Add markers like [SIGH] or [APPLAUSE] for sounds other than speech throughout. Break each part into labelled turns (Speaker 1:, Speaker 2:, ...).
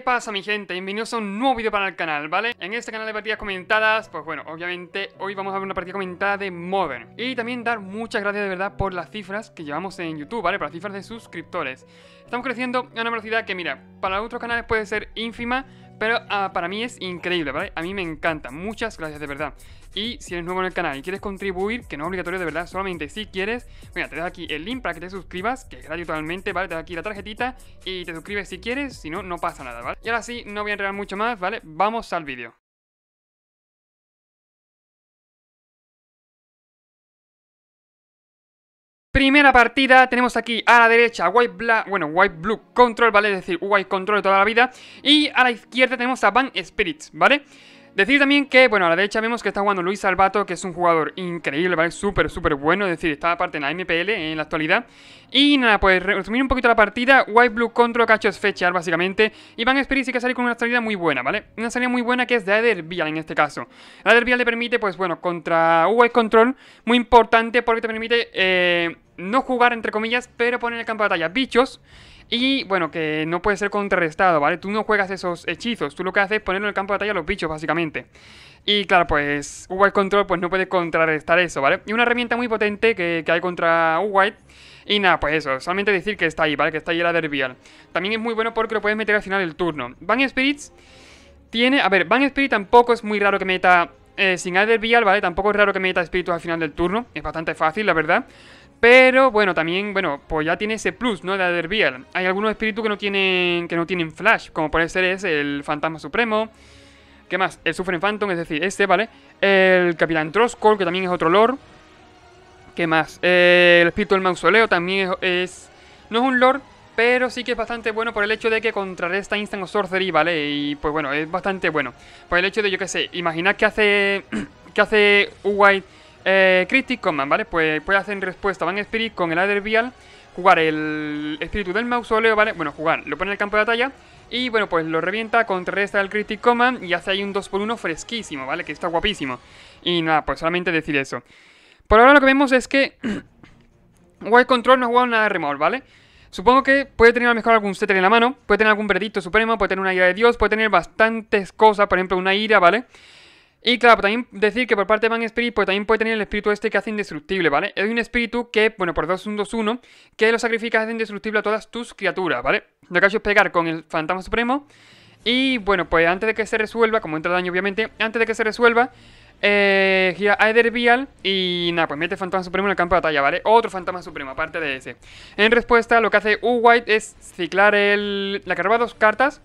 Speaker 1: ¿Qué pasa mi gente? Bienvenidos a un nuevo vídeo para el canal, ¿vale? En este canal de partidas comentadas, pues bueno, obviamente hoy vamos a ver una partida comentada de Modern Y también dar muchas gracias de verdad por las cifras que llevamos en YouTube, ¿vale? Por las cifras de suscriptores Estamos creciendo a una velocidad que, mira, para otros canales puede ser ínfima, pero ah, para mí es increíble, ¿vale? A mí me encanta, muchas gracias de verdad y si eres nuevo en el canal y quieres contribuir, que no es obligatorio de verdad, solamente si quieres, mira, te dejo aquí el link para que te suscribas, que es gratuito totalmente, ¿vale? Te dejo aquí la tarjetita y te suscribes si quieres, si no, no pasa nada, ¿vale? Y ahora sí, no voy a entregar mucho más, ¿vale? Vamos al vídeo. Primera partida, tenemos aquí a la derecha White Black, bueno, White Blue Control, ¿vale? Es decir, White Control de toda la vida. Y a la izquierda tenemos a Van Spirits, ¿vale? Decir también que, bueno, a la derecha vemos que está jugando Luis Salvato, que es un jugador increíble, ¿vale? Súper, súper bueno, es decir, está aparte en la MPL en la actualidad. Y nada, pues resumir un poquito la partida, White Blue contra es Fechar, básicamente. Y Van Spirit sí que sale con una salida muy buena, ¿vale? Una salida muy buena que es de Aether Vial en este caso. La Aether Vial le permite, pues bueno, contra White Control, muy importante porque te permite eh, no jugar, entre comillas, pero poner el campo de batalla bichos y bueno, que no puede ser contrarrestado, ¿vale? Tú no juegas esos hechizos, tú lo que haces es ponerlo en el campo de batalla a los bichos, básicamente. Y claro, pues White Control pues no puede contrarrestar eso, ¿vale? Y una herramienta muy potente que, hay contra White. Y nada, pues eso, solamente decir que está ahí, ¿vale? Que está ahí el Derbial. También es muy bueno porque lo puedes meter al final del turno. Van Spirits tiene... A ver, Van Spirit tampoco es muy raro que meta... Eh, sin sin Adervial, ¿vale? Tampoco es raro que meta espíritus al final del turno. Es bastante fácil, la verdad. Pero bueno, también, bueno, pues ya tiene ese plus, ¿no? De Adverbial. Hay algunos espíritus que no tienen. que no tienen flash, como puede ser ese, el Fantasma Supremo. ¿Qué más? El Suffering Phantom, es decir, este, ¿vale? El Capitán Troscol, que también es otro Lord ¿Qué más? el espíritu del mausoleo también es, No es un Lord pero sí que es bastante bueno por el hecho de que contrarresta Instant o Sorcery, ¿vale? Y pues bueno, es bastante bueno. Por el hecho de, yo qué sé, imaginad que hace. [CLEARS THROAT] que hace White... Eh, Critic Command, ¿vale? Pues puede hacer en respuesta Van Spirit con el Adervial Vial, jugar el espíritu del mausoleo, ¿vale? Bueno, jugar, lo pone en el campo de batalla y bueno, pues lo revienta, contrarresta el Critic Command y hace ahí un 2x1 fresquísimo, ¿vale? Que está guapísimo. Y nada, pues solamente decir eso. Por ahora lo que vemos es que [CLEARS THROAT] Wild Control no ha jugado nada de remol, ¿vale? Supongo que puede tener a lo mejor algún setter en la mano, puede tener algún veredicto supremo, puede tener una ira de Dios, puede tener bastantes cosas, por ejemplo, una ira, ¿vale? Y claro, pues también decir que por parte de Van Spirit, pues también puede tener el espíritu este que hace indestructible, ¿vale? Es un espíritu que, bueno, por 2 1 2 1, que lo sacrifica hace indestructible a todas tus criaturas, ¿vale? Lo que hecho es pegar con el Fantasma Supremo. Y bueno, pues antes de que se resuelva, como entra daño obviamente, antes de que se resuelva, eh, gira Vial y nada, pues mete Fantasma Supremo en el campo de batalla, ¿vale? Otro Fantasma Supremo, aparte de ese. En respuesta, lo que hace U-White es ciclar el, la que dos cartas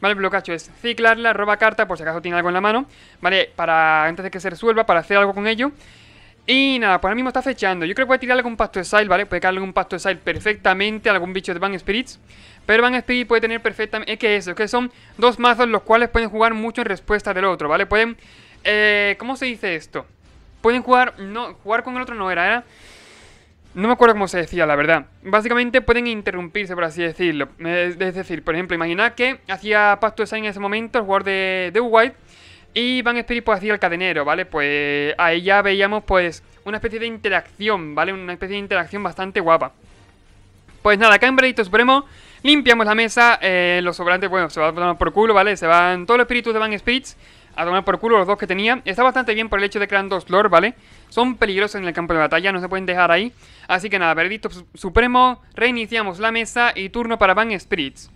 Speaker 1: Vale, pues lo que ha hecho es ciclarla, roba carta, por si acaso tiene algo en la mano, ¿vale? Para antes de que se resuelva, para hacer algo con ello. Y nada, pues ahora mismo está fechando. Yo creo que puede tirar algún Pacto Sile, ¿vale? Puede un algún Pacto Sile perfectamente, algún bicho de Van Spirits. Pero Van Spirit puede tener perfectamente... Es que eso, que son dos mazos los cuales pueden jugar mucho en respuesta del otro, ¿vale? Pueden... Eh, ¿Cómo se dice esto? Pueden jugar... No, jugar con el otro no era, era... ¿eh? No me acuerdo cómo se decía, la verdad. Básicamente pueden interrumpirse, por así decirlo. Es decir, por ejemplo, imaginad que hacía Pacto Design en ese momento, el jugador de, de y Van Spirit pues hacía el cadenero, ¿vale? Pues ahí ya veíamos pues una especie de interacción, ¿vale? Una especie de interacción bastante guapa. Pues nada, acá en Bredito Supremo limpiamos la mesa, eh, los sobrantes, bueno, se van a tomar por culo, ¿vale? Se van todos los espíritus de Van Spirits a tomar por culo los dos que tenía. Está bastante bien por el hecho de crear dos lore, ¿vale? vale son peligrosos en el campo de batalla, no se pueden dejar ahí. Así que nada, veredicto supremo, reiniciamos la mesa y turno para Van Spirits.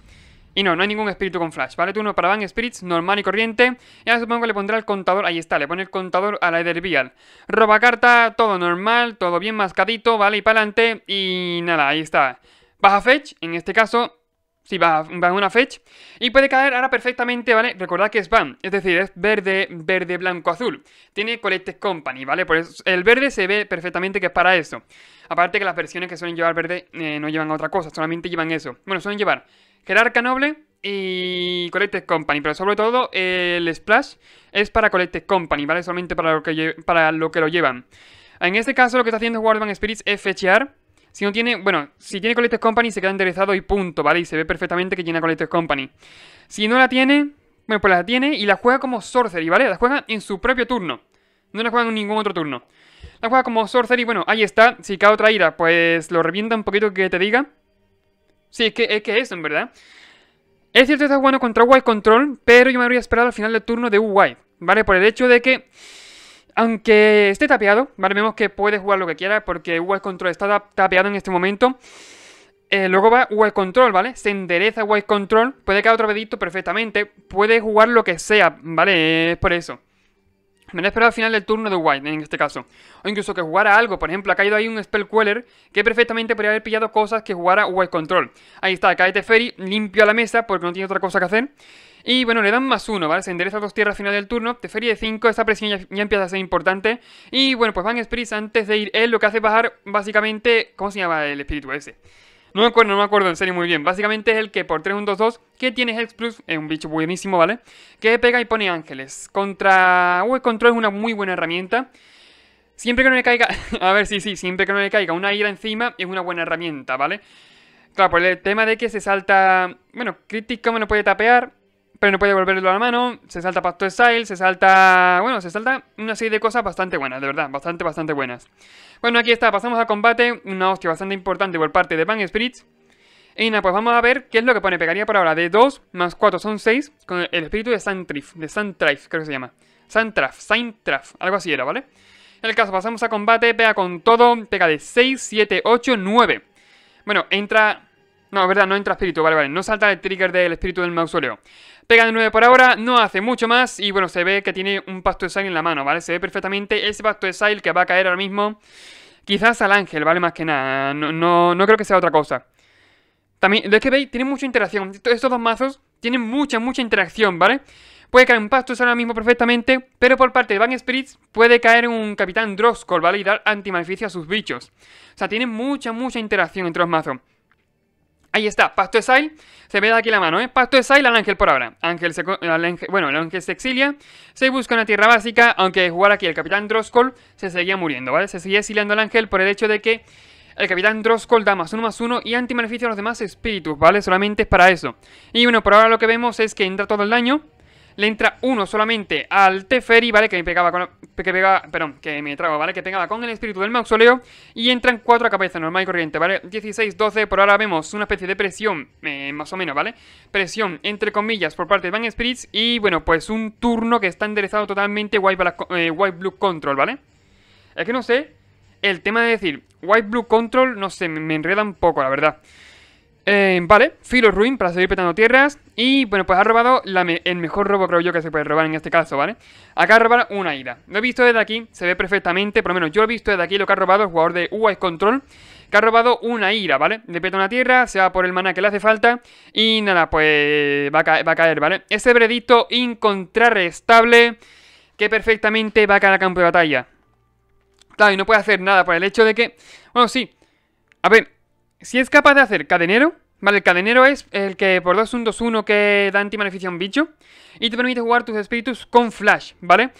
Speaker 1: Y no, no hay ningún espíritu con flash, ¿vale? Turno para Van Spirits, normal y corriente. Y ahora supongo que le pondrá el contador, ahí está, le pone el contador a la Ederbial. Roba carta, todo normal, todo bien mascadito, ¿vale? Y para adelante, y nada, ahí está. Baja fetch, en este caso, si va, en una fetch. Y puede caer ahora perfectamente, ¿vale? Recordad que es van, es decir, es verde, verde, blanco, azul. Tiene Collected Company, ¿vale? Por eso el verde se ve perfectamente que es para eso. Aparte que las versiones que suelen llevar verde eh, no llevan otra cosa, solamente llevan eso. Bueno, suelen llevar Jerarca Noble y Collected Company, pero sobre todo el Splash es para Collected Company, ¿vale? Solamente para lo que, para lo, que lo llevan. En este caso lo que está haciendo Guardian Spirits es fechear si no tiene, bueno, si tiene Collectors Company se queda enderezado y punto, ¿vale? Y se ve perfectamente que tiene Collectors Company. Si no la tiene, bueno, pues la tiene y la juega como Sorcery, ¿vale? La juega en su propio turno. No la juega en ningún otro turno. La juega como Sorcery, bueno, ahí está. Si cada otra ira, pues lo revienta un poquito que te diga. Sí, es que es eso, en verdad. Es cierto que está jugando contra White Control, pero yo me habría esperado al final del turno de White, ¿vale? Por el hecho de que aunque esté tapeado, ¿vale? Vemos que puede jugar lo que quiera porque White Control está tapeado en este momento. Eh, luego va White Control, ¿vale? Se endereza White Control, puede quedar otro pedito perfectamente, puede jugar lo que sea, ¿vale? Es por eso. Me he esperado al final del turno de White, en este caso. O incluso que jugara algo. Por ejemplo, ha caído ahí un Spell Queller que perfectamente podría haber pillado cosas que jugara White Control. Ahí está, cae Ferry, limpio a la mesa porque no tiene otra cosa que hacer. Y bueno, le dan más uno, ¿vale? Se endereza dos tierras al final del turno, te de 5, Esa presión ya, empieza a ser importante. Y bueno, pues Van Spritz antes de ir él lo que hace es bajar básicamente... ¿Cómo se llama el espíritu ese? No me acuerdo, no me acuerdo en serio muy bien. Básicamente es el que por 3-1-2-2, que tiene Hex Plus, es un bicho buenísimo, ¿vale? Que pega y pone ángeles. Contra Uy, Control es una muy buena herramienta. Siempre que no le caiga... [LAUGHS] a ver, sí, sí, siempre que no le caiga una ira encima es una buena herramienta, ¿vale? Claro, por el tema de que se salta... Bueno, crítica me lo puede tapear, pero no puede volverlo a la mano. Se salta Pacto Style, se salta. Bueno, se salta una serie de cosas bastante buenas, de verdad, bastante, bastante buenas. Bueno, aquí está, pasamos a combate. Una hostia bastante importante por parte de Pan Spirits. Y nada, pues vamos a ver qué es lo que pone pegaría por ahora. De 2 más 4 son 6, con el espíritu de Santrif, de Trif, creo que se llama. Santraf, Santraf, algo así era, ¿vale? En el caso, pasamos a combate, pega con todo, pega de 6, 7, 8, 9. Bueno, entra no, verdad, no entra espíritu, vale, vale. No salta el trigger del espíritu del mausoleo. Pega de 9 por ahora, no hace mucho más. Y bueno, se ve que tiene un pasto de sal en la mano, ¿vale? Se ve perfectamente ese pasto de sail que va a caer ahora mismo. Quizás al ángel, ¿vale? Más que nada. No, no, creo que sea otra cosa. También, de que veis, tiene mucha interacción. Estos dos mazos tienen mucha, mucha interacción, ¿vale? Puede caer un sea ahora mismo perfectamente, pero por parte de Van Spirits puede caer un Capitán Droskol, ¿vale? Y dar antimaleficio a sus bichos. O sea, tienen mucha, mucha interacción entre los mazos. Ahí está, Pacto de Se ve de aquí la mano, ¿eh? Pacto de Sail ángel por ahora. Ángel se, bueno, el ángel se exilia. Se busca una tierra básica, aunque jugar aquí el capitán Droskol se seguía muriendo, ¿vale? Se seguía exiliando al ángel por el hecho de que el capitán Droskol da más uno más uno y anti a los demás espíritus, ¿vale? Solamente es para eso. Y bueno, por ahora lo que vemos es que entra todo el daño. Le entra uno solamente al Teferi, ¿vale? Que me pegaba con... que que me ¿vale? Que con el espíritu del mausoleo. Y entran cuatro a cabeza, normal y corriente, ¿vale? 16, 12, por ahora vemos una especie de presión, eh, más o menos, ¿vale? Presión, entre comillas, por parte de Van Spirits. Y bueno, pues un turno que está enderezado totalmente White, eh, White Blue Control, ¿vale? Es que no sé, el tema de decir White Blue Control, no sé, me enreda un poco, la verdad. Eh, vale, Filo Ruin para seguir petando tierras. Y bueno, pues ha robado el mejor robo, creo yo, que se puede robar en este caso, ¿vale? Acá ha robado una ira Lo he visto desde aquí, se ve perfectamente. Por lo menos yo he visto desde aquí lo que ha robado el jugador de UI Control. Que ha robado una ira, ¿vale? Le peta una tierra, se va por el mana que le hace falta. Y nada, pues va a, caer, ¿vale? Ese veredicto incontrarrestable que perfectamente va a caer al campo de batalla. Claro, y no puede hacer nada por el hecho de que. Bueno, sí. A ver, si es capaz de hacer cadenero, vale, el cadenero es el que por 2 1 2 1 que da anti a un bicho y te permite jugar tus espíritus con flash, ¿vale?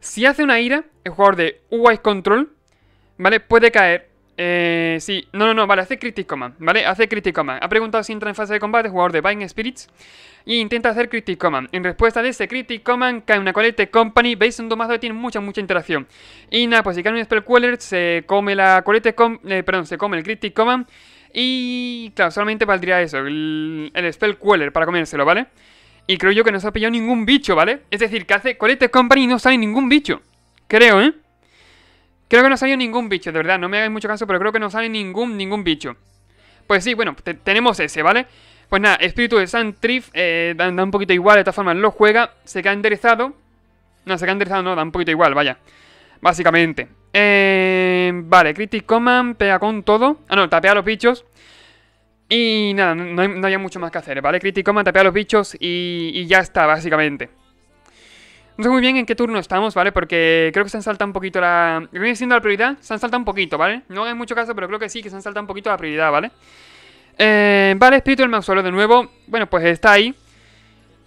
Speaker 1: Si hace una ira, el jugador de UI Control, ¿vale? Puede caer. Eh, sí, no, no, no, vale, hace Critic Command, ¿vale? Hace Critic Command. Ha preguntado si entra en fase de combate el jugador de Vine Spirits y intenta hacer Critic Command. En respuesta de ese Critic Command cae una colete Company. Veis, un domazo que tiene mucha, mucha interacción. Y nada, pues si cae un Queller, se come la colete, com eh, perdón, se come el Critic Command y claro, solamente valdría eso, el, Spell Queller para comérselo, ¿vale? Y creo yo que no se ha pillado ningún bicho, ¿vale? Es decir, que hace Colette Company y no sale ningún bicho. Creo, ¿eh? Creo que no sale ningún bicho, de verdad, no me hagáis mucho caso, pero creo que no sale ningún, ningún bicho. Pues sí, bueno, tenemos ese, ¿vale? Pues nada, Espíritu de Sand eh, da, un poquito igual, de esta forma lo juega, se queda enderezado. No, se queda enderezado, no, da un poquito igual, vaya. Básicamente. Em, vale, Critic Command, pega con todo. Ah, no, tapea a los bichos. Y nada, no hay, mucho más que hacer, ¿vale? Critic Command, tapea a los bichos y, ya está, básicamente. No sé muy bien en qué turno estamos, ¿vale? Porque creo que se han saltado un poquito la... ¿Qué viene siendo la prioridad, se han saltado un poquito, ¿vale? No hay mucho caso, pero creo que sí, que se han saltado un poquito la prioridad, ¿vale? Eh, vale, espíritu del Mansuelo de nuevo. Bueno, pues está ahí.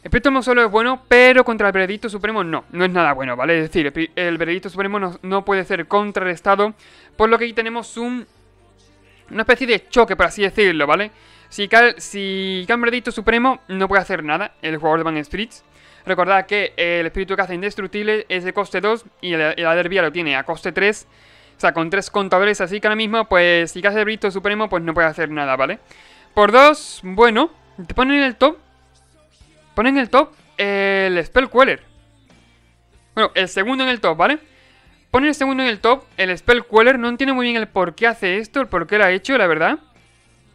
Speaker 1: El préstamo solo es bueno, pero contra el veredicto supremo no, no es nada bueno, ¿vale? Es decir, el veredicto supremo no, puede ser contrarrestado, por lo que aquí tenemos un, una especie de choque, por así decirlo, ¿vale? Si cae, si veredicto supremo, no puede hacer nada el jugador de Van Spirits. Recordad que el espíritu caza indestructible es de coste 2 y el la lo tiene a coste 3. O sea, con tres contadores, así que ahora mismo, pues si cae el veredicto supremo, pues no puede hacer nada, ¿vale? Por 2, bueno, te ponen en el top Pone en el top el cooler Bueno, el segundo en el top, ¿vale? Pone el segundo en el top, el cooler No entiendo muy bien el por qué hace esto, el por qué lo ha hecho, la verdad.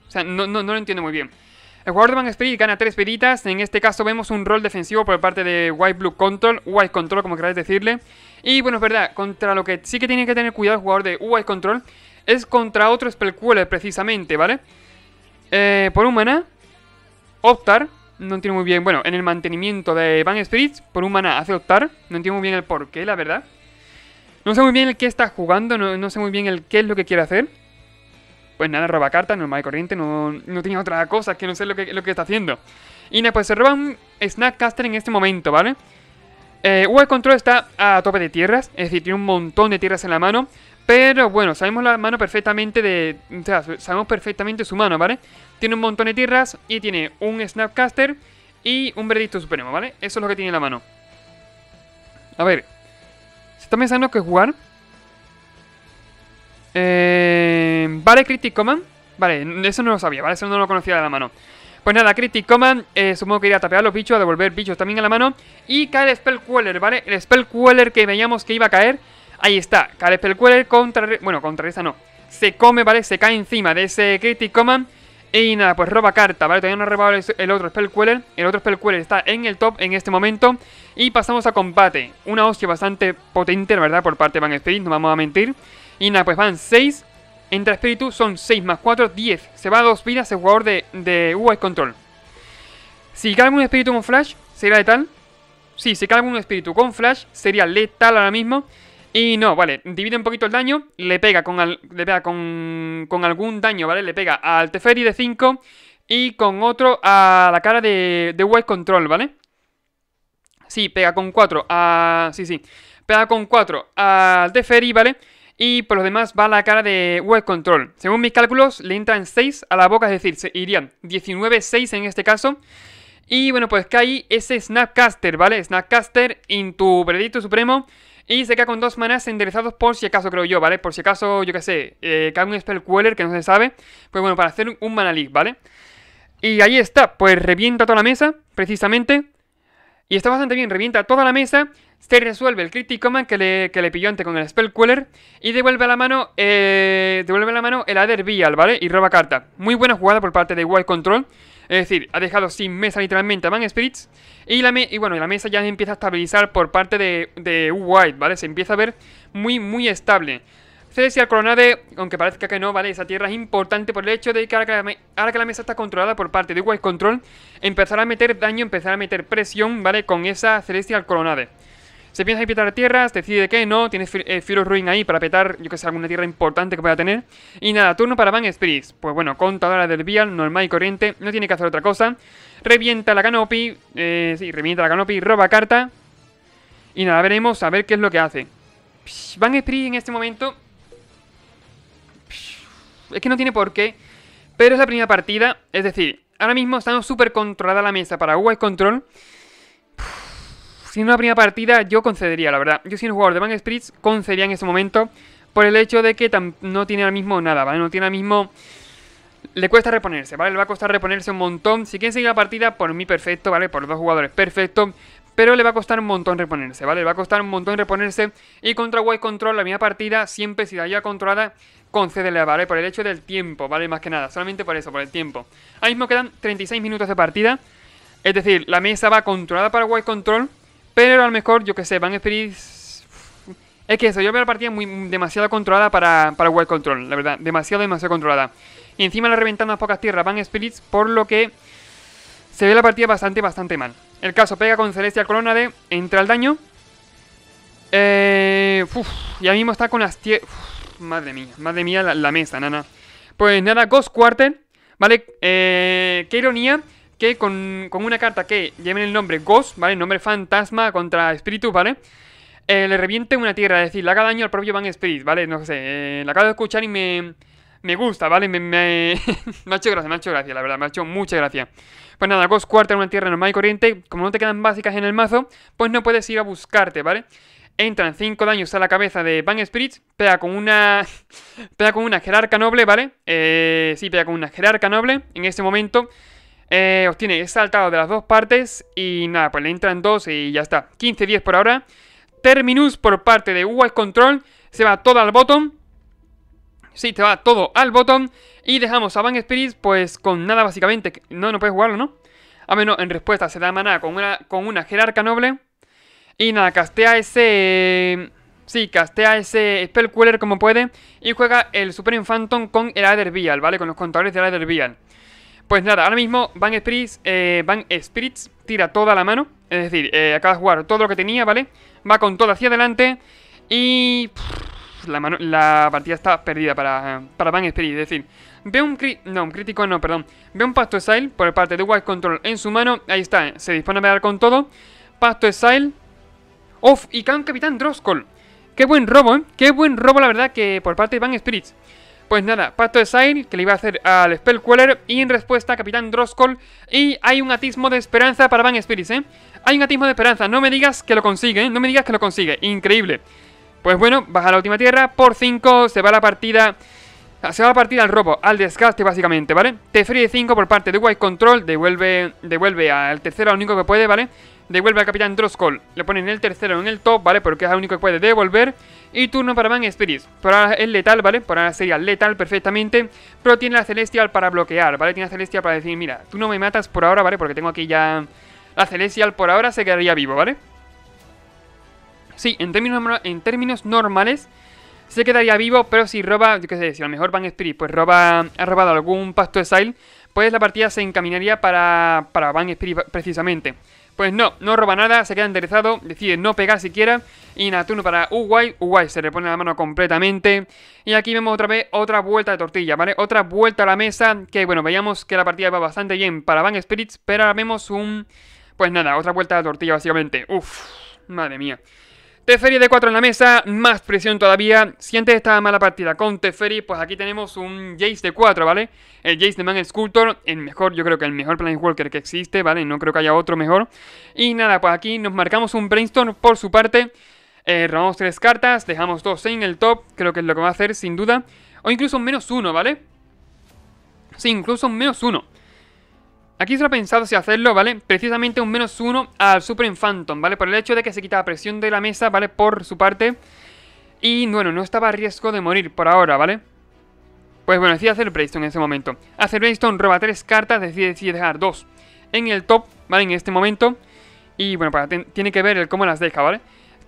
Speaker 1: O sea, no, lo entiendo muy bien. El jugador de Van Spirit gana tres peditas. En este caso vemos un rol defensivo por parte de White Blue Control, White Control, como queráis decirle. Y bueno, es verdad, contra lo que sí que tiene que tener cuidado el jugador de White Control es contra otro cooler precisamente, ¿vale? Eh, por un mana. Optar, no entiendo muy bien. Bueno, en el mantenimiento de Van Streets por un mana hace optar. No entiendo muy bien el porqué, la verdad. No sé muy bien el qué está jugando, no, sé muy bien el qué es lo que quiere hacer. Pues nada, roba carta normal y corriente, no, no tiene otra cosa que no sé lo que, lo que está haciendo. Y nada, pues se roba un Snack en este momento, ¿vale? Eh, Control está a tope de tierras, es decir, tiene un montón de tierras en la mano. Pero bueno, sabemos la mano perfectamente de... O sea, sabemos perfectamente su mano, ¿vale? Tiene un montón de tierras y tiene un Snapcaster y un Veredicto Supremo, ¿vale? Eso es lo que tiene en la mano. A ver. ¿Se está pensando que jugar? Eh, vale, Critic Command. Vale, eso no lo sabía, ¿vale? Eso no lo conocía de la mano. Pues nada, Critic Command, eh, supongo que iría a tapear los bichos, a devolver bichos también a la mano. Y cae el Spell Queller, ¿vale? El Spell Queller que veíamos que iba a caer Ahí está, Queller contra... Bueno, contra esa no. Se come, ¿vale? Se cae encima de ese Critic Command. Y nada, pues roba carta, ¿vale? Todavía no ha robado el otro Spellqueller. El otro Spellqueller está en el top en este momento. Y pasamos a combate. Una hostia bastante potente, la verdad, por parte de Van Spirit, no vamos a mentir. Y nada, pues van 6. Entra Espíritu, son 6 más 4, 10. Se va a 2 vidas el jugador de, de UI Control. Si cae algún espíritu con flash, será letal. Sí, si cae algún espíritu con flash, sería letal ahora mismo. Y no, vale, divide un poquito el daño, le pega con, le pega con, con algún daño, ¿vale? Le pega al Teferi de 5 y con otro a la cara de, de White Control, ¿vale? Sí, pega con 4 a... Sí, sí. Pega con 4 al Teferi, ¿vale? Y por los demás va a la cara de White Control. Según mis cálculos, le entran 6 a la boca, es decir, irían 19-6 en este caso. Y bueno, pues cae ese Snapcaster, ¿vale? Snapcaster, en tu supremo... Y se queda con dos manas enderezados por si acaso, creo yo, ¿vale? Por si acaso, yo qué sé, eh, cae un Spell cooler, que no se sabe. Pues bueno, para hacer un mana leak, ¿vale? Y ahí está, pues revienta toda la mesa, precisamente. Y está bastante bien, revienta toda la mesa. Se resuelve el Criticoman que le, que le pilló antes con el Spell Queller. Y devuelve a la mano, eh, devuelve a la mano el Ader Vial, ¿vale? Y roba carta. Muy buena jugada por parte de Wild Control. Es decir, ha dejado sin mesa literalmente a Man Spirits. Y, la y bueno, la mesa ya empieza a estabilizar por parte de, White, ¿vale? Se empieza a ver muy, muy estable. Celestial Coronade, aunque parezca que no, ¿vale? Esa tierra es importante por el hecho de que ahora que, la mesa está controlada por parte de White Control, empezará a meter daño, empezará a meter presión, ¿vale? Con esa Celestial Coronade. Se piensa en petar tierras, decide que no, tiene eh, Ruin ahí para petar, yo que sé, alguna tierra importante que pueda tener. Y nada, turno para Van Spirits. Pues bueno, contadora del vial, normal y corriente, no tiene que hacer otra cosa. Revienta la canopy, eh, sí, revienta la canopy, roba carta. Y nada, veremos a ver qué es lo que hace. Van Spirits en este momento... es que no tiene por qué, pero es la primera partida, es decir, ahora mismo estamos súper controlada la mesa para UI Control. Si no una primera partida yo concedería, la verdad. Yo sin un jugador de Bank Spirits concedería en ese momento por el hecho de que no tiene ahora mismo nada, ¿vale? No tiene ahora mismo... Le cuesta reponerse, ¿vale? Le va a costar reponerse un montón. Si quieren seguir la partida, por mí perfecto, ¿vale? Por los dos jugadores perfecto. Pero le va a costar un montón reponerse, ¿vale? Le va a costar un montón reponerse. Y contra White Control, la misma partida, siempre si la lleva controlada, concédele, ¿vale? Por el hecho del tiempo, ¿vale? Más que nada, solamente por eso, por el tiempo. Ahora mismo quedan 36 minutos de partida. Es decir, la mesa va controlada para White Control. Pero a lo mejor, yo que sé, Van Spirits... Es que eso, yo veo la partida muy mm, demasiado controlada para, para Wild Control, la verdad. Demasiado, demasiado controlada. Y encima la reventan unas pocas tierras Van Spirits, por lo que se ve la partida bastante, bastante mal. El caso pega con Celestial Corona de entra el daño. Eh, y ahora mismo está con las tierras. Madre mía, madre mía la, mesa, nana. Pues nada, Ghost Quarter, ¿vale? Eh, qué ironía que con, con una carta que lleven el nombre Ghost, ¿vale? El nombre fantasma contra espíritu, ¿vale? Eh, le reviente una tierra, es decir, le haga daño al propio Van Spirit, ¿vale? No sé, eh, la acabo de escuchar y me, me gusta, ¿vale? Me, me, [LAUGHS] me ha hecho gracia, me ha hecho gracia, la verdad, me ha hecho mucha gracia. Pues nada, Ghost cuarta en una tierra normal y corriente, como no te quedan básicas en el mazo, pues no puedes ir a buscarte, ¿vale? Entran 5 daños a la cabeza de Van Spirit, pega con una. [LAUGHS] pega con una jerarca noble, ¿vale? Eh, sí, pega con una jerarca noble en este momento. Eh, obtiene saltado de las dos partes y nada, pues le entran dos y ya está. 15-10 por ahora. Terminus por parte de White Control. Se va todo al bottom. Sí, te va todo al bottom. Y dejamos a Van Spirit pues con nada básicamente. No, no puedes jugarlo, ¿no? A menos en respuesta se da manada con una, con una jerarca noble. Y nada, castea ese... Sí, castea ese Quiller, como puede. Y juega el super Infantom con el Aether Vial, ¿vale? Con los contadores del Aether Vial. Pues nada, ahora mismo Van Spirits, eh, Van Spirits tira toda la mano. Es decir, eh, acaba de jugar todo lo que tenía, ¿vale? Va con todo hacia adelante. Y... la, mano, la, partida está perdida para, para Van Spirits. Es decir, ve un, no, un crítico, no, perdón. Ve un Pasto Exile por parte de White Control en su mano. Ahí está, se dispone a pegar con todo. Pasto Exile. ¡Off! Y cae un Capitán Droskol. ¡Qué buen robo, eh! ¡Qué buen robo, la verdad, que por parte de Van Spirits! Pues nada, Pacto de Sail, que le iba a hacer al Spellqueller, y en respuesta Capitán Droskol, y hay un atismo de esperanza para Van Spirits, ¿eh? Hay un atismo de esperanza, no me digas que lo consigue, ¿eh? no me digas que lo consigue, increíble. Pues bueno, baja la última tierra, por 5 se va la partida... Se va la partida al robo, al desgaste básicamente, ¿vale? Te de 5 por parte de White Control, devuelve, devuelve al tercero al único que puede, ¿vale? devuelve al Capitán Droskoll. Le ponen el tercero en el top, ¿vale? Porque es el único que puede devolver. Y turno para Van Spirit. Por ahora es letal, ¿vale? Por ahora sería letal perfectamente. Pero tiene la Celestial para bloquear, ¿vale? Tiene la Celestial para decir, mira, tú no me matas por ahora, ¿vale? Porque tengo aquí ya... La Celestial por ahora se quedaría vivo, ¿vale? Sí, en términos, en términos normales se quedaría vivo, pero si roba, yo qué sé, si a lo mejor Van Spirit pues roba, ha robado algún Pasto style pues la partida se encaminaría para, para Van Spirit precisamente. Pues no, no roba nada, se queda enderezado, decide no pegar siquiera. Y Natuno para Uguay, Uguay se le pone la mano completamente. Y aquí vemos otra vez otra vuelta de tortilla, ¿vale? Otra vuelta a la mesa, que bueno, veíamos que la partida va bastante bien para Van Spirits, pero ahora vemos un... Pues nada, otra vuelta de tortilla básicamente. Uff, madre mía. Teferi de 4 en la mesa, más presión todavía. Siente esta mala partida con Teferi, pues aquí tenemos un Jace de 4, ¿vale? El Jace de Man Sculptor, el mejor, yo creo que el mejor Planet Walker que existe, ¿vale? No creo que haya otro mejor. Y nada, pues aquí nos marcamos un Brainstorm por su parte. Eh, robamos 3 cartas, dejamos 2 en el top, creo que es lo que va a hacer sin duda. O incluso un menos 1, ¿vale? Sí, incluso un menos 1. Aquí se lo ha pensado si hacerlo, ¿vale? Precisamente un menos uno al Super Phantom, ¿vale? Por el hecho de que se quita la presión de la mesa, ¿vale? Por su parte. Y bueno, no estaba a riesgo de morir por ahora, ¿vale? Pues bueno, decía hacer Braystone en ese momento. Hacer Braystone roba tres cartas, decide, dejar dos en el top, ¿vale? En este momento. Y bueno, pues, tiene que ver el cómo las deja, ¿vale?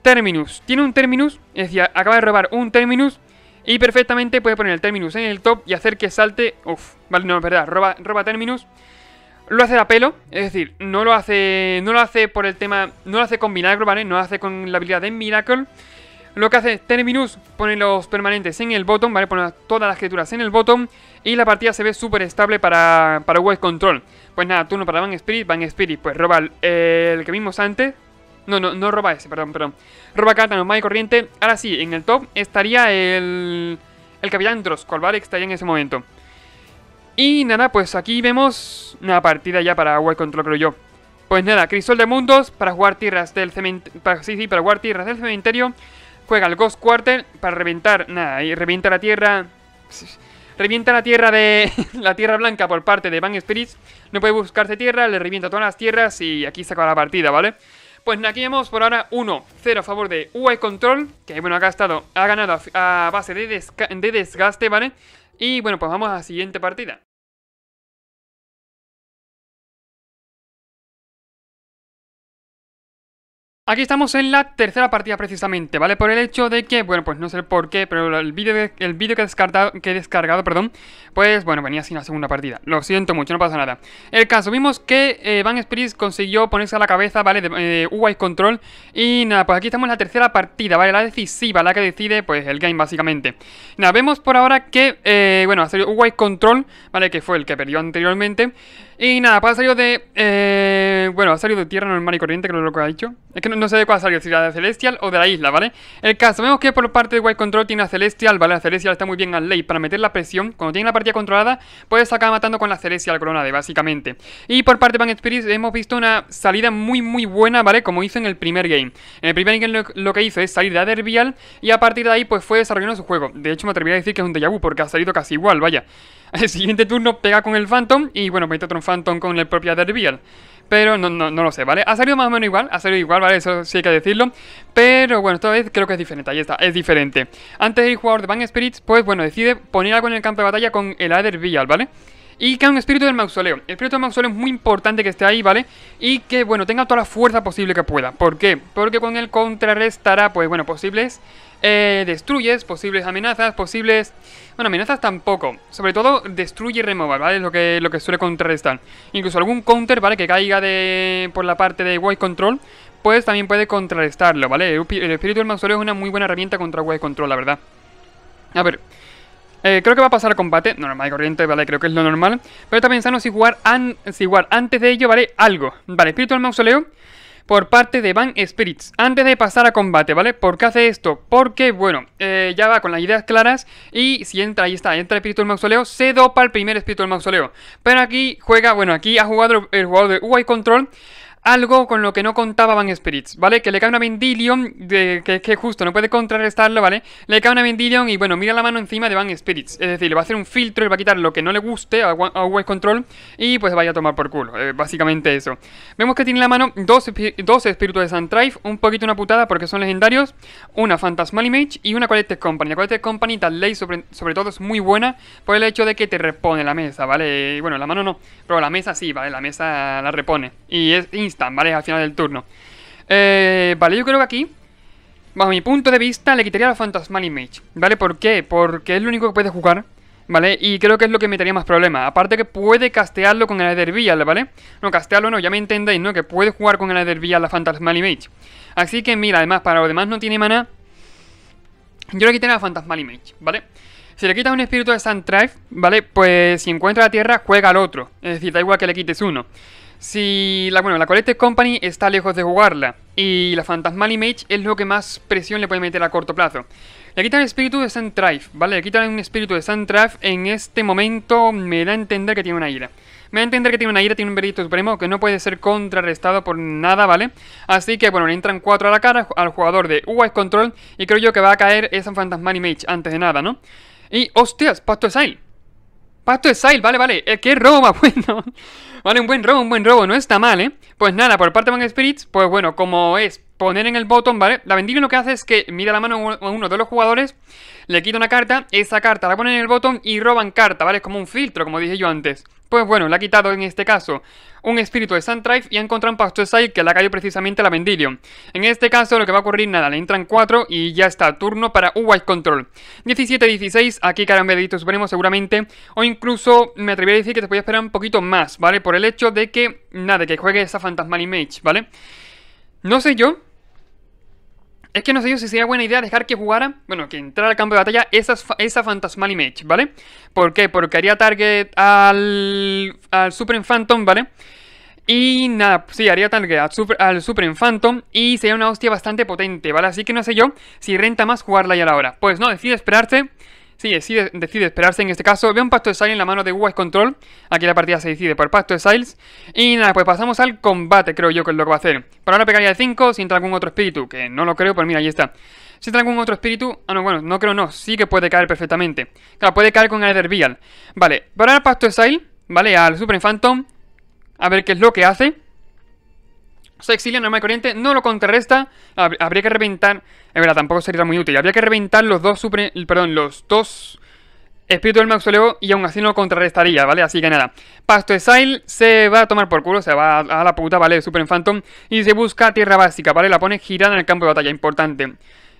Speaker 1: Terminus. Tiene un Terminus, es decir, acaba de robar un Terminus. Y perfectamente puede poner el Terminus en el top y hacer que salte... Uf, vale, no, es verdad, roba, roba Terminus. Lo hace a pelo, es decir, no lo hace. No lo hace por el tema. No lo hace con Miracle, ¿vale? No lo hace con la habilidad de Miracle. Lo que hace es Terminus pone los permanentes en el botón ¿vale? Pone todas las criaturas en el botón Y la partida se ve súper estable para, para Control. Pues nada, turno para Van Spirit. Van Spirit, pues roba el, que vimos antes. No, no, no roba ese, perdón, perdón. Roba carta normal y corriente. Ahora sí, en el top estaría el. El Capitán Droscol, ¿vale? Que estaría en ese momento. Y nada, pues aquí vemos una partida ya para Wild Control, creo yo. Pues nada, Crisol de Mundos para jugar tierras del cementerio. Para, jugar tierras del cementerio. Juega el Ghost Quarter para reventar. Nada, y revienta la tierra. Revienta la tierra de. [LAUGHS] la tierra blanca por parte de Van Spirits. No puede buscarse tierra, le revienta todas las tierras y aquí se acaba la partida, ¿vale? Pues aquí vemos por ahora 1-0 a favor de UI Control. Que bueno, acá ha estado. Ha ganado a base de, de desgaste, ¿vale? Y bueno, pues vamos a la siguiente partida. Aquí estamos en la tercera partida precisamente, ¿vale? Por el hecho de que, bueno, pues no sé por qué, pero el vídeo el vídeo que, he descargado, que he descargado, perdón, pues bueno, venía sin la segunda partida. Lo siento mucho, no pasa nada. El caso, vimos que eh, Van consiguió ponerse a la cabeza, ¿vale? De eh, Control. Y nada, pues aquí estamos en la tercera partida, ¿vale? La decisiva, la que decide, pues, el game, básicamente. Nada, vemos por ahora que, eh, bueno, ha salido UI Control, ¿vale? Que fue el que perdió anteriormente. Y nada, pues ha salido de... Eh, bueno, ha salido de tierra normal y corriente, creo que lo que ha dicho. Es que no, sé de cuál ha salido, si la de Celestial o de la isla, ¿vale? El caso, vemos que por parte de White Control tiene a Celestial, ¿vale? La Celestial está muy bien al ley para meter la presión. Cuando tiene la partida controlada, puedes sacar matando con la Celestial Corona de, básicamente. Y por parte de Van Spirit hemos visto una salida muy, muy buena, ¿vale? Como hizo en el primer game. En el primer game lo, que hizo es salir de Adervial y a partir de ahí, pues fue desarrollando su juego. De hecho, me atrevería a decir que es un déjà porque ha salido casi igual, vaya. [LAUGHS] El siguiente turno pega con el Phantom y bueno, mete otro Phantom con el propia Beal. Pero no, lo sé, ¿vale? Ha salido más o menos igual, ha salido igual, ¿vale? Eso sí hay que decirlo. Pero bueno, esta vez creo que es diferente, ahí está, es diferente. Antes el jugador de Bang Spirits, pues bueno, decide poner algo en el campo de batalla con el Adder Vial, ¿vale? Y que un espíritu del mausoleo. El espíritu del mausoleo es muy importante que esté ahí, ¿vale? Y que, bueno, tenga toda la fuerza posible que pueda. ¿Por qué? Porque con él contrarrestará, pues bueno, posibles eh, destruyes posibles amenazas, posibles... Bueno, amenazas tampoco. Sobre todo destruye y remover, ¿vale? Es lo que, lo que suele contrarrestar. Incluso algún counter, ¿vale? Que caiga de por la parte de White Control, pues también puede contrarrestarlo, ¿vale? El, espíritu del mausoleo es una muy buena herramienta contra wave Control, la verdad. A ver, eh, creo que va a pasar combate, normal y corriente, ¿vale? Creo que es lo normal. Pero está pensando si jugar, an si jugar antes de ello, ¿vale? Algo. Vale, espíritu del mausoleo por parte de Van Spirits. Antes de pasar a combate, ¿vale? ¿Por qué hace esto? Porque, bueno, eh, ya va con las ideas claras y si entra, ahí está, entra el espíritu del mausoleo, se dopa el primer espíritu del mausoleo. Pero aquí juega, bueno, aquí ha jugado el jugador de UI Control algo con lo que no contaba Van Spirits, ¿vale? Que le cae una Vendilion, de, que, que justo no puede contrarrestarlo, ¿vale? Le cae una Vendilion y bueno, mira la mano encima de Van Spirits. Es decir, le va a hacer un filtro y va a quitar lo que no le guste a, West Control y pues vaya a tomar por culo. Eh, básicamente eso. Vemos que tiene en la mano dos, espíritus de Drive un poquito una putada porque son legendarios, una Phantasmal Image y una Collected Company. La Collected Company, tal ley, sobre, todo es muy buena por el hecho de que te repone la mesa, ¿vale? bueno, la mano no, pero la mesa sí, ¿vale? La mesa la repone. Y es ¿vale? Al final del turno. Eh, vale, yo creo que aquí, bajo mi punto de vista, le quitaría la phantasmal Image, ¿vale? ¿Por qué? Porque es lo único que puede jugar, ¿vale? Y creo que es lo que me daría más problemas. Aparte que puede castearlo con el Eder ¿vale? No, castearlo no, ya me entendéis, ¿no? Que puede jugar con el Eder la phantasmal Image. Así que, mira, además, para lo demás no tiene mana. Yo le quitaría la phantasmal Image, ¿vale? Si le quitas un espíritu de sand Drive, ¿vale? Pues si encuentra la tierra, juega al otro. Es decir, da igual que le quites uno. Si la, bueno, la Collective Company está lejos de jugarla, y la Fantasmal Image es lo que más presión le puede meter a corto plazo. Le quitan el espíritu de Sand Drive, ¿vale? Le quitan un espíritu de Sand Drive, en este momento me da a entender que tiene una ira. Me da a entender que tiene una ira, tiene un veredicto supremo que no puede ser contrarrestado por nada, ¿vale? Así que, bueno, le entran cuatro a la cara al jugador de UI Control y creo yo que va a caer esa Fantasmal Image antes de nada, ¿no? Y, hostias, Pacto de Sail. Pacto vale, vale. Eh, ¿Qué Roma? [LAUGHS] Bueno. Vale, un buen robo, un buen robo, no está mal, ¿eh? Pues nada, por parte de Man Spirits, pues bueno, como es poner en el botón, ¿vale? La Vendirion lo que hace es que mira la mano a uno de los jugadores, le quita una carta, esa carta la ponen en el botón y roban carta, ¿vale? Es como un filtro, como dije yo antes. Pues bueno, le ha quitado en este caso un espíritu de Drive y ha encontrado un side que le ha caído precisamente la Vendilion. En este caso lo que va a ocurrir, nada, le entran cuatro y ya está, turno para White Control. 17-16, aquí Caramelito Supremo seguramente, o incluso me atrevería a decir que te voy a esperar un poquito más, ¿vale? Por el hecho de que, nada, que juegue esa Fantasmal Image, ¿vale? No sé yo es que no sé yo si sería buena idea dejar que jugara, bueno, que entrara al campo de batalla esa, esa fantasmal image, ¿vale? ¿Por qué? Porque haría target al, al Super Phantom, ¿vale? Y nada, sí, haría target al Super, Phantom y sería una hostia bastante potente, ¿vale? Así que no sé yo si renta más jugarla ya a la hora. Pues no, decide esperarse si decide, esperarse en este caso, ve un Pacto de Exile en la mano de US Control. Aquí la partida se decide por Pacto de Siles. Y nada, pues pasamos al combate, creo yo que es lo que va a hacer. para ahora pegaría de 5, si entra algún otro espíritu, que no lo creo, pues mira, ahí está. Si entra algún otro espíritu, ah no, bueno, no creo no, sí que puede caer perfectamente. Claro, puede caer con el Vial. Vale, para el Pacto de Sile, ¿vale? Al Super Phantom, a ver qué es lo que hace. Se exilia normal corriente, no lo contrarresta. Habría que reventar. Es verdad, tampoco sería muy útil. Habría que reventar los dos super. Perdón, los dos. Espíritu del mausoleo y aún así no lo contrarrestaría, ¿vale? Así que nada. Pasto Exile se va a tomar por culo, se va a la puta, ¿vale? Super Phantom. Y se busca tierra básica, ¿vale? La pone girada en el campo de batalla, importante.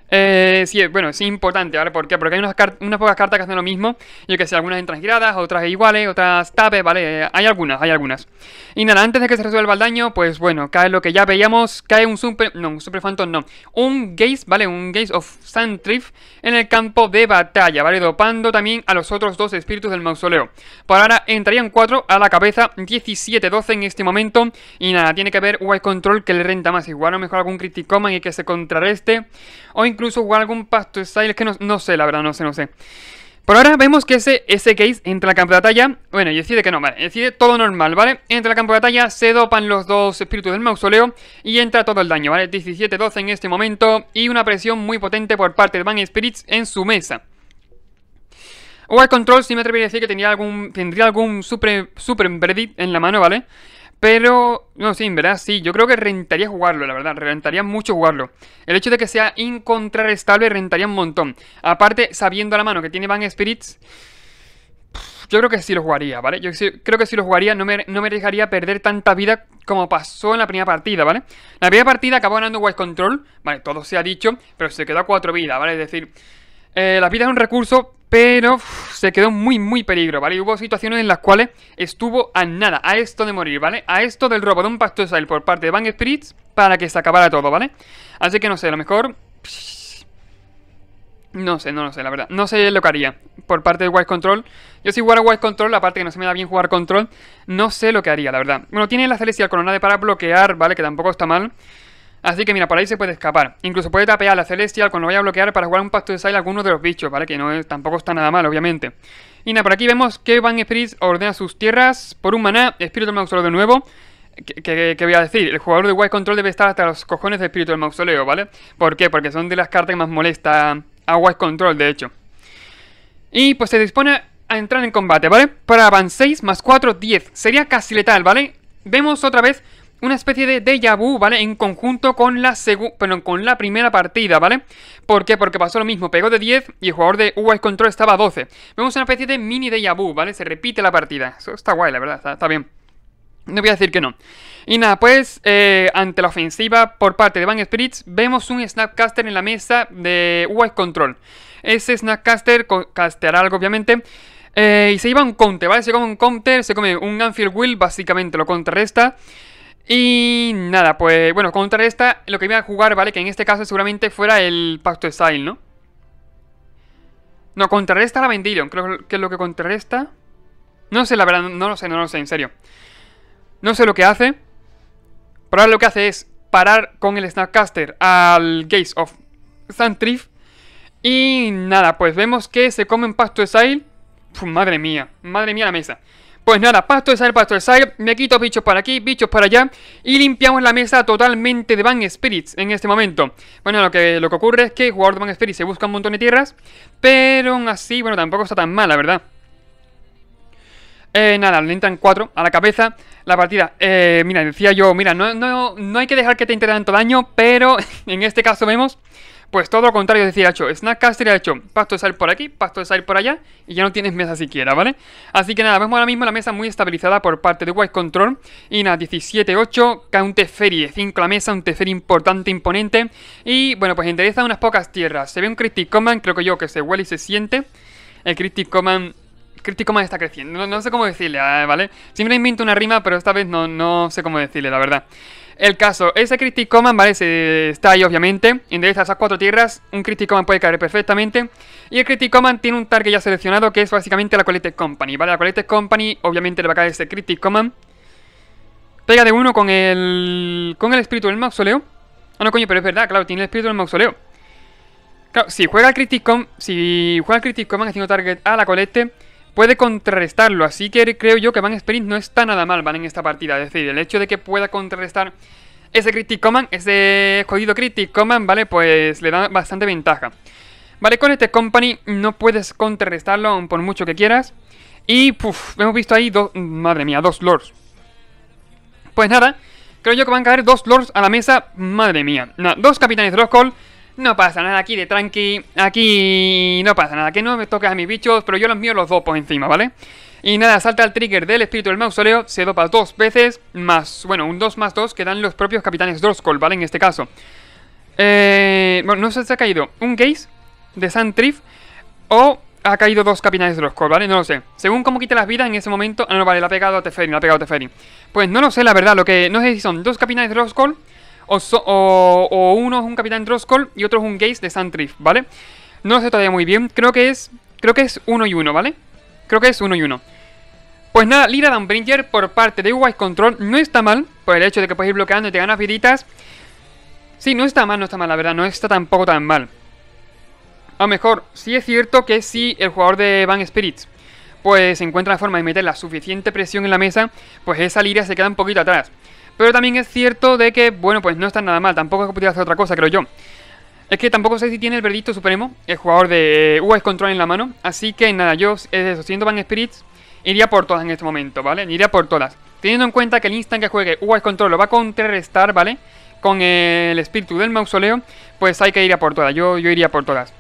Speaker 1: Eh, sí, eh, bueno, es importante, ¿vale? ¿Por Porque hay unas, pocas cartas que hacen lo mismo. Yo que sé, algunas entran giradas, otras iguales, otras tapes, ¿vale? Eh, hay algunas, hay algunas. Y nada, antes de que se resuelva el daño, pues bueno, cae lo que ya veíamos. Cae un super. No, un super phantom, no. Un gaze, ¿vale? Un gaze of Sandrift en el campo de batalla, ¿vale? Dopando también a los otros dos espíritus del mausoleo. Por ahora entrarían cuatro a la cabeza, 17-12 en este momento. Y nada, tiene que haber White Control que le renta más. Igual a lo mejor algún Criticoman y que se contrarreste. O incluso jugar algún pasto style. Es que no, no sé, la verdad, no sé, no sé. Por ahora vemos que ese, ese case entra al campo de batalla. Bueno, y decide que no, vale. Decide todo normal, ¿vale? Entra al campo de batalla, se dopan los dos espíritus del mausoleo y entra todo el daño, ¿vale? 17-12 en este momento y una presión muy potente por parte de Van Spirits en su mesa. o al Control, si me atrevería a decir que tendría algún, tendría algún super, super verdict en la mano, ¿vale? Pero, no, sí, en verdad, sí. Yo creo que rentaría jugarlo, la verdad. Rentaría mucho jugarlo. El hecho de que sea incontrarrestable rentaría un montón. Aparte, sabiendo a la mano que tiene Van Spirits, yo creo que sí lo jugaría, ¿vale? Yo creo que sí lo jugaría no me, no perder tanta vida como pasó en la primera partida, ¿vale? La primera partida acabó ganando White Control, ¿vale? Todo se ha dicho, pero se quedó a cuatro vidas, ¿vale? Es decir, eh, la vida es un recurso pero se quedó muy, muy peligro, ¿vale? Y hubo situaciones en las cuales estuvo a nada, a esto de morir, ¿vale? A esto del robo de un pacto de por parte de Bang Spirits para que se acabara todo, ¿vale? Así que no sé, a lo mejor... No sé, no lo sé, la verdad. No sé lo que haría por parte de White Control. Yo si jugara White Control, aparte que no se me da bien jugar Control, no sé lo que haría, la verdad. Bueno, tiene la Celestial Coronada para bloquear, ¿vale? Que tampoco está mal. Así que mira, por ahí se puede escapar. Incluso puede tapear a la Celestial cuando vaya a bloquear para jugar un pacto de Sail a alguno de los bichos, ¿vale? Que no tampoco está nada mal, obviamente. Y nada, por aquí vemos que Van Spirit ordena sus tierras por un maná, Espíritu del Mausoleo de nuevo. ¿Qué, voy a decir? El jugador de White Control debe estar hasta los cojones de Espíritu del Mausoleo, ¿vale? ¿Por qué? Porque son de las cartas que más molesta a Wise Control, de hecho. Y pues se dispone a entrar en combate, ¿vale? Para Van 6 más 4, 10. Sería casi letal, ¿vale? Vemos otra vez una especie de déjà vu, ¿vale? En conjunto con la pero con la primera partida, ¿vale? ¿Por qué? Porque pasó lo mismo, pegó de 10 y el jugador de UI Control estaba a 12. Vemos una especie de mini déjà vu, ¿vale? Se repite la partida. Eso está guay, la verdad, está, bien. No voy a decir que no. Y nada, pues eh, ante la ofensiva por parte de Bang Spirits, vemos un Snapcaster en la mesa de UI Control. Ese Snapcaster casteará algo, obviamente. Eh, y se lleva un counter, ¿vale? Se come un counter, se come un Anfield Will, básicamente lo contrarresta. Y nada, pues bueno, contra esta lo que iba a jugar, ¿vale? Que en este caso seguramente fuera el Pacto de Style, ¿no? No, contrarresta la vendieron. creo que es lo que contrarresta. No sé, la verdad, no lo sé, no lo sé, en serio. No sé lo que hace. Pero lo que hace es parar con el Snapcaster al Gaze of Santrif. Y nada, pues vemos que se come un Pacto Style. madre mía, madre mía la mesa. Pues nada, pasto de sal, pasto de sal, me quito bichos para aquí, bichos para allá y limpiamos la mesa totalmente de Van Spirits en este momento. Bueno, lo que, lo que ocurre es que el jugador de Van Spirits se busca un montón de tierras, pero aún así, bueno, tampoco está tan mal, la verdad. Eh, nada, le entran cuatro a la cabeza la partida. Eh, mira, decía yo, mira, no, no, no hay que dejar que te entre tanto daño, pero [LAUGHS] en este caso vemos pues todo lo contrario, es decir, ha hecho Snapcaster, ha hecho pasto de salir por aquí, pasto de salir por allá, y ya no tienes mesa siquiera, ¿vale? Así que nada, vemos ahora mismo la mesa muy estabilizada por parte de White Control, y nada, 17-8, cae un Teferi de 5 la mesa, un Teferi importante, imponente, y bueno, pues interesa unas pocas tierras. Se ve un Cryptic Command, creo que yo, que se huele y se siente. El Cryptic Command... está creciendo, no, sé cómo decirle, ah, ¿vale? Siempre invento una rima, pero esta vez no, no sé cómo decirle, la verdad. El caso, ese Critic Command, ¿vale? está ahí, obviamente. de esas cuatro tierras. Un Critic Command puede caer perfectamente. Y el Critic Command tiene un target ya seleccionado, que es básicamente la Colette Company, ¿vale? La Colette Company, obviamente, le va a caer ese Critic Command. Pega de uno con el. con el espíritu del mausoleo. Ah, no, coño, pero es verdad, claro, tiene el espíritu del mausoleo. Claro, si juega el Critic Command, si juega el Critic haciendo target a la Colette puede contrarrestarlo. Así que creo yo que Van Sprint no está nada mal, Van, en esta partida. Es decir, el hecho de que pueda contrarrestar ese Critic Command, ese jodido Critic Command, ¿vale? Pues le da bastante ventaja. Vale, con este Company no puedes contrarrestarlo por mucho que quieras. Y, puff, hemos visto ahí dos... Madre mía, dos Lords. Pues nada, creo yo que van a caer dos Lords a la mesa. Madre mía. dos Capitanes Call. No pasa nada aquí de tranqui. Aquí no pasa nada. Que no me toques a mis bichos, pero yo los mío los dos encima, ¿vale? Y nada, salta el trigger del espíritu del mausoleo, se dopa dos veces, más, bueno, un 2 más 2 que dan los propios capitanes Droskol, ¿vale? En este caso. Eh, bueno, no sé si ha caído un case de Santrif o ha caído dos capitanes Droskol, ¿vale? No lo sé. Según cómo quita las vidas en ese momento... Ah, no, vale, la ha pegado a Teferi, la ha pegado a Teferi. Pues no lo sé, la verdad, lo que... No sé si son dos capitanes Droskol o, uno es un Capitán Droskol y otro es un Gaze de Sandrift, ¿vale? No lo sé todavía muy bien, creo que es creo que es uno y uno, ¿vale? Creo que es uno y uno. Pues nada, Lira Dunbringer por parte de White Control no está mal, por el hecho de que puedes ir bloqueando y te ganas viditas. Sí, no está mal, no está mal, la verdad, no está tampoco tan mal. A lo mejor, sí es cierto que si el jugador de Van Spirits pues encuentra la forma de meter la suficiente presión en la mesa, pues esa lira se queda un poquito atrás. Pero también es cierto de que, bueno, pues no está nada mal. Tampoco es que pudiera hacer otra cosa, creo yo. Es que tampoco sé si tiene el verdito supremo, el jugador de eh, US Control en la mano. Así que nada, yo, es siendo Van Spirits, iría por todas en este momento, ¿vale? Iría por todas. Teniendo en cuenta que el instant que juegue US Control lo va a contrarrestar, ¿vale? Con el espíritu del mausoleo, pues hay que ir a por todas. Yo, yo iría por todas.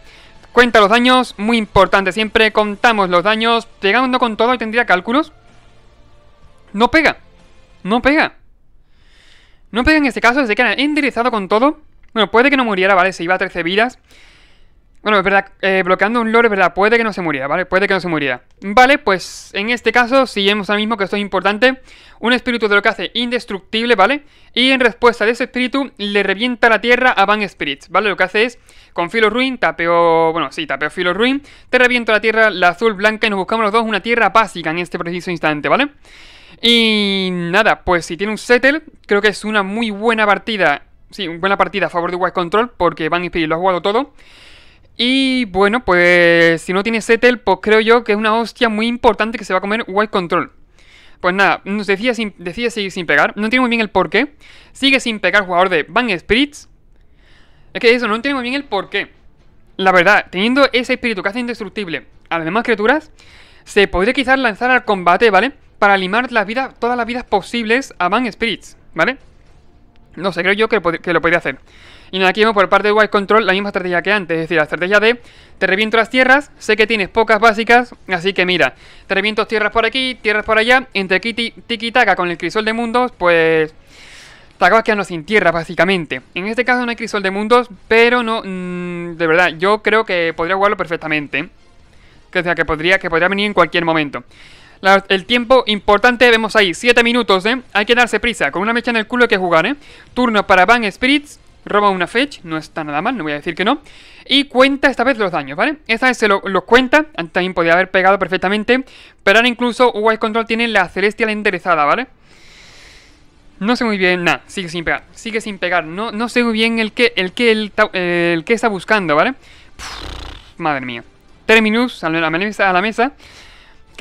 Speaker 1: Cuenta los daños, muy importante. Siempre contamos los daños. Llegando con todo y tendría cálculos. No pega. No pega. No, pega en este caso, desde que han enderezado con todo. Bueno, puede que no muriera, ¿vale? Se iba a 13 vidas. Bueno, es verdad, eh, bloqueando un lore, verdad, puede que no se muriera, ¿vale? Puede que no se muriera. Vale, pues en este caso, vemos ahora mismo, que esto es importante. Un espíritu de lo que hace indestructible, ¿vale? Y en respuesta de ese espíritu, le revienta la tierra a Van Spirits, ¿vale? Lo que hace es, con Filo Ruin, tapeo... Bueno, sí, tapeo Filo Ruin, te reviento la tierra, la azul, blanca, y nos buscamos los dos una tierra básica en este preciso instante, ¿vale? vale y nada, pues si tiene un Settle, creo que es una muy buena partida. Sí, una buena partida a favor de White Control, porque Van Spirit lo ha jugado todo. Y bueno, pues si no tiene Settle, pues creo yo que es una hostia muy importante que se va a comer White Control. Pues nada, nos decía decide seguir sin pegar. No tiene muy bien el porqué. Sigue sin pegar jugador de Van Spirits. Es que eso, no entiendo muy bien el porqué. La verdad, teniendo ese espíritu casi indestructible a las demás criaturas, se podría quizás lanzar al combate, ¿vale? para limar las vidas, todas las vidas posibles a Van Spirits, ¿vale? No sé, creo yo que lo, podría hacer. Y nada, aquí vemos por parte de White Control la misma estrategia que antes, es decir, la estrategia de te reviento las tierras, sé que tienes pocas básicas, así que mira, te reviento tierras por aquí, tierras por allá, entre aquí y taca con el crisol de mundos, pues te que quedando sin tierras, básicamente. En este caso no hay crisol de mundos, pero no, mm, de verdad, yo creo que podría jugarlo perfectamente. Que, sea, que podría, que podría venir en cualquier momento el tiempo importante vemos ahí, 7 minutos, ¿eh? Hay que darse prisa, con una mecha en el culo hay que jugar, ¿eh? Turno para Van Spirits, roba una fetch, no está nada mal, no voy a decir que no. Y cuenta esta vez los daños, ¿vale? Esta vez se los cuenta, también podía haber pegado perfectamente, pero ahora incluso White Control tiene la Celestial enderezada, ¿vale? No sé muy bien, nada, sigue sin pegar, sigue sin pegar, no, no sé muy bien el que, el que, eh, el, está buscando, ¿vale? madre mía. Terminus a la a la mesa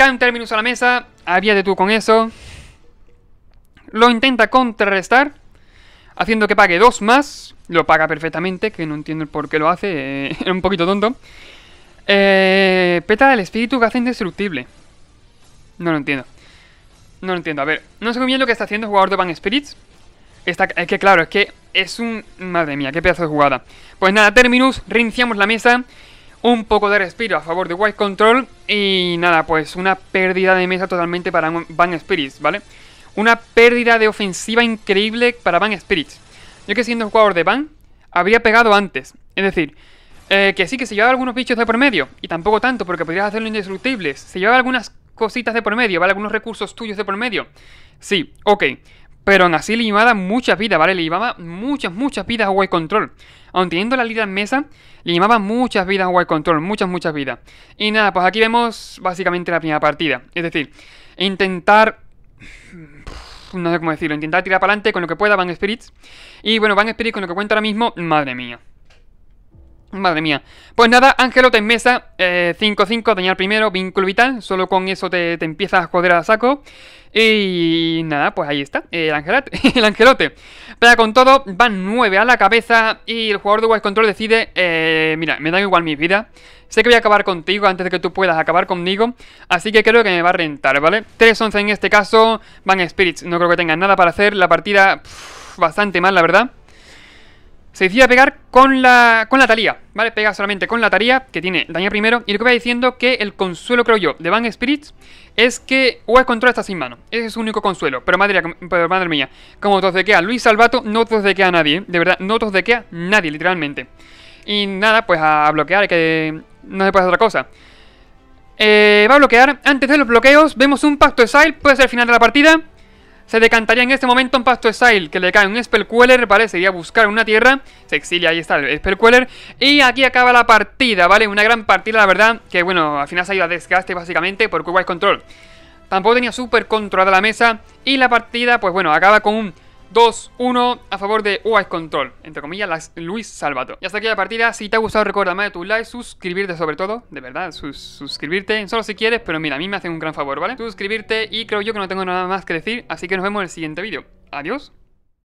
Speaker 1: un términos a la mesa. Había de tú con eso. Lo intenta contrarrestar. Haciendo que pague dos más. Lo paga perfectamente. Que no entiendo por qué lo hace. Eh, [LAUGHS] era un poquito tonto. Eh, peta el espíritu que hace indestructible. No lo entiendo. No lo entiendo. A ver, no sé muy bien lo que está haciendo el jugador de Van Spirits. es que claro, es que es un... Madre mía, qué pedazo de jugada. Pues nada, Terminus, reiniciamos la mesa un poco de respiro a favor de White Control. Y nada, pues una pérdida de mesa totalmente para Van Spirits, ¿vale? Una pérdida de ofensiva increíble para Van Spirits. Yo que siendo jugador de Van, habría pegado antes. Es decir, eh, que sí, que se lleva algunos bichos de por medio. Y tampoco tanto, porque podrías hacerlo indestructibles. Se lleva algunas cositas de por medio, ¿vale? Algunos recursos tuyos de por medio. Sí, ok. Pero aún así le llevaba muchas vidas, ¿vale? Le llevaba muchas, muchas vidas a Wild Control. Aun teniendo la liga en mesa, le llevaba muchas vidas a Wild Control, muchas, muchas vidas. Y nada, pues aquí vemos básicamente la primera partida. Es decir, intentar... No sé cómo decirlo, intentar tirar para adelante con lo que pueda Van Spirits. Y bueno, Van Spirits con lo que cuenta ahora mismo, madre mía. Madre mía. Pues nada, angelote en mesa, 5-5, eh, dañar primero, vínculo vital, solo con eso te, te, empiezas a joder a saco. Y nada, pues ahí está, el, angelote, [LAUGHS] el angelote. Pero con todo, van 9 a la cabeza y el jugador de Wild Control decide, eh, mira, me da igual mi vida, sé que voy a acabar contigo antes de que tú puedas acabar conmigo, así que creo que me va a rentar, ¿vale? 3-11 en este caso, van Spirits, no creo que tengan nada para hacer, la partida bastante mal, la verdad. Se decide pegar con la, con la Talía, ¿vale? Pega solamente con la Talía, que tiene daño primero. Y lo que va diciendo que el consuelo, creo yo, de Van Spirits es que West Control está sin mano. Ese es su único consuelo. Pero madre, madre mía, como a Luis Salvato, no que a nadie, ¿eh? De verdad, no a nadie, literalmente. Y nada, pues a bloquear, que no se puede hacer otra cosa. Eh, va a bloquear. Antes de los bloqueos, vemos un pacto de Sile. Puede ser el final de la partida se decantaría en este momento un Pasto Style, que le cae un Spellqueller, ¿vale? Sería buscar una tierra, se exilia, ahí está el Spellqueller, y aquí acaba la partida, ¿vale? Una gran partida, la verdad, que bueno, al final se ha ido a desgaste básicamente por igual Control. Tampoco tenía súper controlada la mesa, y la partida, pues bueno, acaba con un 2, 1 a favor de UAS Control, entre comillas, Luis Salvato. Y hasta aquí la partida, si te ha gustado recuerda más de tu like, suscribirte sobre todo, de verdad, sus suscribirte, solo si quieres, pero mira, a mí me hacen un gran favor, ¿vale? Suscribirte y creo yo que no tengo nada más que decir, así que nos vemos en el siguiente vídeo. Adiós.